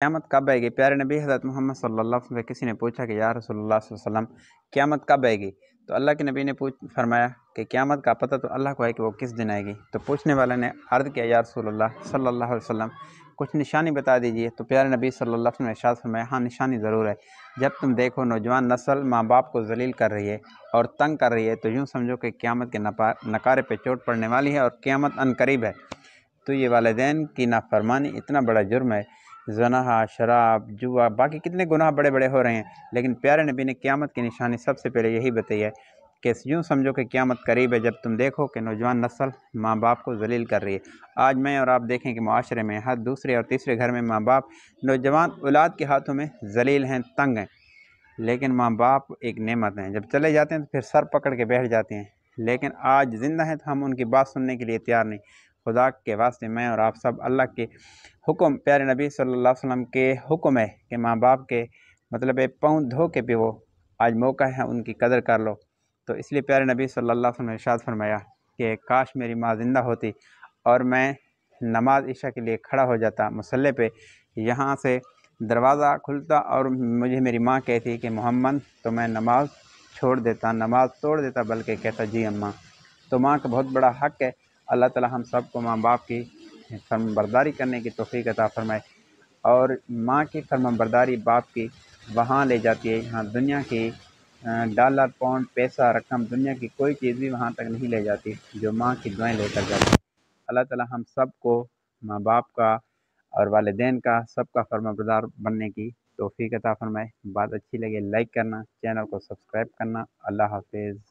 क्यामत कब आएगी प्यारे नबी हज़रत मोहम्मद सल्लल्लाहु अलैहि वसल्लम किसी ने पूछा कि या रसोल्ला वसल्लम क्यामत कब आएगी तो अल्लाह के नबी ने पूछ फरमाया कि क्यामत का पता तो अल्लाह को है कि वो किस दिन आएगी तो पूछने वाले ने अर्ज़ किया यार रसोल्ला सल्ला वसम कुछ निशानी बता दीजिए तो प्यारे नबी वसल्लम ने इर्शाद फरमाया हाँ निशानी ज़रूर है जब तुम देखो नौजवान नस्ल माँ बाप को जलील कर रही है और तंग कर रही है तो यूँ समझो कि क्यामत के नकारे पर चोट पड़ने वाली है और क्यामत अनकरीब है तो ये वालदेन की नाफरमानी इतना बड़ा जुर्म है जना शराब जुआ बाकी कितने गुनाह बड़े बड़े हो रहे हैं लेकिन प्यारे नबी ने क़्यामत की निशानी सबसे पहले यही बताई है कि यूँ समझो कि क़्यामत करीब है जब तुम देखो कि नौजवान नस्ल माँ बाप को जलील कर रही है आज मैं और आप देखें कि माशरे में हर दूसरे और तीसरे घर में माँ बाप नौजवान औलाद के हाथों में जलील हैं तंग हैं लेकिन माँ बाप एक नमत हैं जब चले जाते हैं तो फिर सर पकड़ के बैठ जाते हैं लेकिन आज ज़िंदा हैं तो हम उनकी बात सुनने के लिए तैयार नहीं खुदा के वास्ते मैं और आप सब अल्लाह के हुक्म प्यारे नबी सल्लल्लाहु अलैहि वसल्लम के हुक्म है कि माँ बाप के मतलब पाँव धो के भी वो आज मौका है उनकी कदर कर लो तो इसलिए प्यारे नबी सल्लल्लाहु अलैहि वसल्लम ने इरशाद फरमाया कि काश मेरी माँ ज़िंदा होती और मैं नमाज ईशा के लिए खड़ा हो जाता मसल्ले पर यहाँ से दरवाज़ा खुलता और मुझे मेरी माँ कहती कि मोहम्मद तो मैं नमाज़ छोड़ देता नमाज़ तोड़ देता बल्कि कहता जी अम्मा तो माँ का बहुत बड़ा हक है अल्लाह ताला हम सबको माँ बाप की फर्मबरदारी करने की तोफ़ी अता फ़रमाए और माँ की फर्मबरदारी बाप की वहाँ ले जाती है यहाँ दुनिया की डॉलर पाउंड पैसा रकम दुनिया की कोई चीज़ भी वहाँ तक नहीं ले जाती जो माँ की दुआएं लेकर जाती अल्लाह ताला हम सब को माँ बाप का और वालदेन का सबका फर्मबरदार बनने की तोफ़ी अता फ़रमाए बात अच्छी लगे लाइक करना चैनल को सब्सक्राइब करना अल्लाह हाफिज़